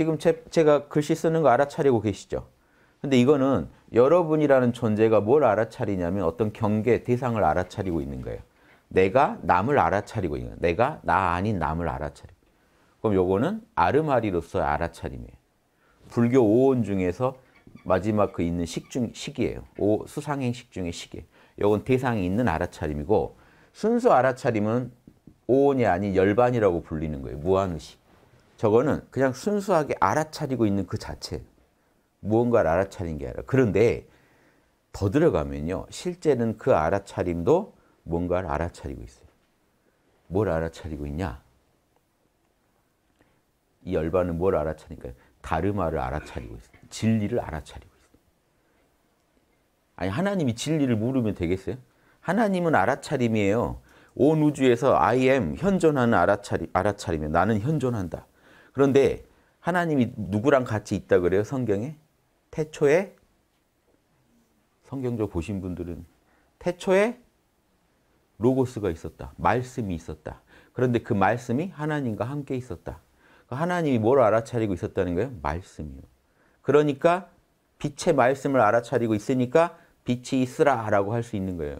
지금 제, 제가 글씨 쓰는 거 알아차리고 계시죠? 근데 이거는 여러분이라는 존재가 뭘 알아차리냐면 어떤 경계, 대상을 알아차리고 있는 거예요. 내가 남을 알아차리고 있는 거예요. 내가 나 아닌 남을 알아차리고. 그럼 요거는 아르마리로서 알아차림이에요. 불교 5원 중에서 마지막 그 있는 식중, 식이에요. 오, 수상행식 중의 식이에요. 요건 대상이 있는 알아차림이고 순수 알아차림은 오온이 아닌 열반이라고 불리는 거예요. 무한의식. 저거는 그냥 순수하게 알아차리고 있는 그자체 무언가를 알아차린 게 아니라. 그런데 더 들어가면요. 실제는 그 알아차림도 뭔가를 알아차리고 있어요. 뭘 알아차리고 있냐? 이 열반은 뭘 알아차리니까요? 다르마를 알아차리고 있어요. 진리를 알아차리고 있어요. 아니 하나님이 진리를 모르면 되겠어요? 하나님은 알아차림이에요. 온 우주에서 I am 현존하는 알아차림, 알아차림이 나는 현존한다. 그런데 하나님이 누구랑 같이 있다 그래요? 성경에? 태초에 성경적 보신 분들은 태초에 로고스가 있었다. 말씀이 있었다. 그런데 그 말씀이 하나님과 함께 있었다. 그 하나님이 뭘 알아차리고 있었다는 거예요? 말씀이요. 그러니까 빛의 말씀을 알아차리고 있으니까 빛이 있으라라고 할 수 있는 거예요.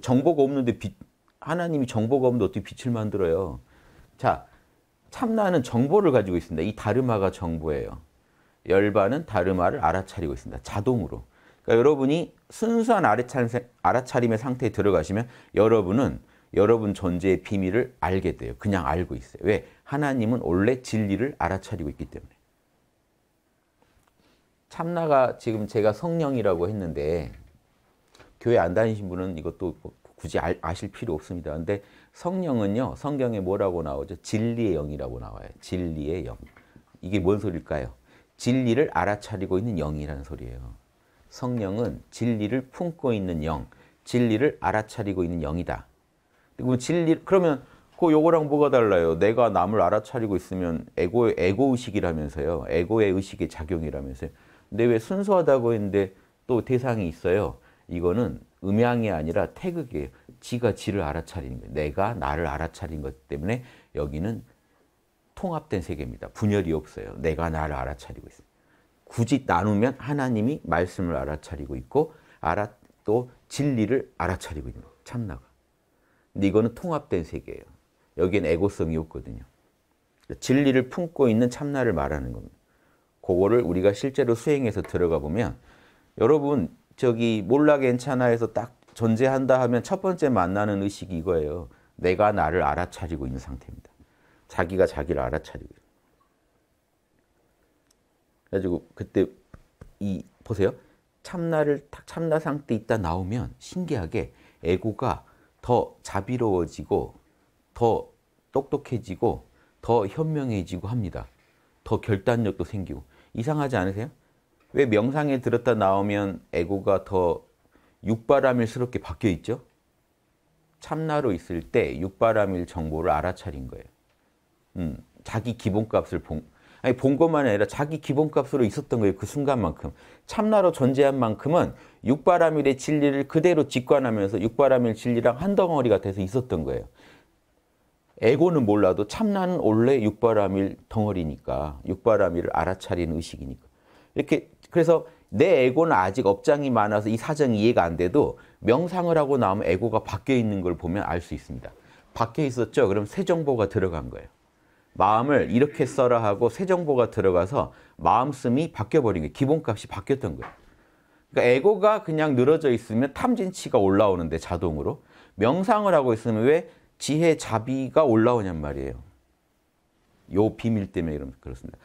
정보가 없는데 빛, 하나님이 정보가 없는데 어떻게 빛을 만들어요? 자, 참나는 정보를 가지고 있습니다. 이 다르마가 정보예요. 열반은 다르마를 알아차리고 있습니다. 자동으로. 그러니까 여러분이 순수한 알아차림의 상태에 들어가시면 여러분은 여러분 존재의 비밀을 알게 돼요. 그냥 알고 있어요. 왜? 하나님은 원래 진리를 알아차리고 있기 때문에. 참나가 지금 제가 성령이라고 했는데 교회 안 다니신 분은 이것도 굳이 아실 필요 없습니다. 근데 성령은요. 성경에 뭐라고 나오죠? 진리의 영이라고 나와요. 진리의 영. 이게 뭔 소릴까요? 진리를 알아차리고 있는 영이라는 소리예요. 성령은 진리를 품고 있는 영, 진리를 알아차리고 있는 영이다. 그럼 진리 그러면 그 요거랑 뭐가 달라요? 내가 남을 알아차리고 있으면 에고 에고 의식이라면서요. 에고의 의식의 작용이라면서요. 근데 왜 순수하다고 했는데 또 대상이 있어요? 이거는 음양이 아니라 태극이에요. 지가 지를 알아차리는 거예요. 내가 나를 알아차린 것 때문에 여기는 통합된 세계입니다. 분열이 없어요. 내가 나를 알아차리고 있어요. 굳이 나누면 하나님이 말씀을 알아차리고 있고 알아 또 진리를 알아차리고 있는 거예요. 참나가. 근데 이거는 통합된 세계예요. 여기엔 에고성이 없거든요. 진리를 품고 있는 참나를 말하는 겁니다. 그거를 우리가 실제로 수행해서 들어가 보면 여러분 저기 몰라 괜찮아 에서딱 존재한다 하면 첫 번째 만나는 의식이 이거예요. 내가 나를 알아차리고 있는 상태입니다. 자기가 자기를 알아차리고 그래가지고 그때 이 보세요. 참나를 탁 참나 상태 있다 나오면 신기하게 에고가 더 자비로워지고 더 똑똑해지고 더 현명해지고 합니다. 더 결단력도 생기고 이상하지 않으세요? 왜 명상에 들었다 나오면 에고가 더 육바람일스럽게 바뀌어 있죠? 참나로 있을 때 육바람일 정보를 알아차린 거예요. 음, 자기 기본값을 본, 아니 본 것만 아니라 자기 기본값으로 있었던 거예요. 그 순간만큼. 참나로 존재한 만큼은 육바람일의 진리를 그대로 직관하면서 육바람일 진리랑 한 덩어리가 돼서 있었던 거예요. 에고는 몰라도 참나는 원래 육바람일 덩어리니까 육바람일을 알아차리 의식이니까. 이렇게 그래서 내 에고는 아직 업장이 많아서 이 사정이 이해가 안 돼도 명상을 하고 나면 에고가 밖에 있는 걸 보면 알 수 있습니다. 밖에 있었죠? 그럼 새 정보가 들어간 거예요. 마음을 이렇게 써라 하고 새 정보가 들어가서 마음씀이 바뀌어버린 거예요. 기본값이 바뀌었던 거예요. 그러니까 에고가 그냥 늘어져 있으면 탐진치가 올라오는데 자동으로 명상을 하고 있으면 왜 지혜 자비가 올라오냔 말이에요. 요 비밀 때문에 그렇습니다.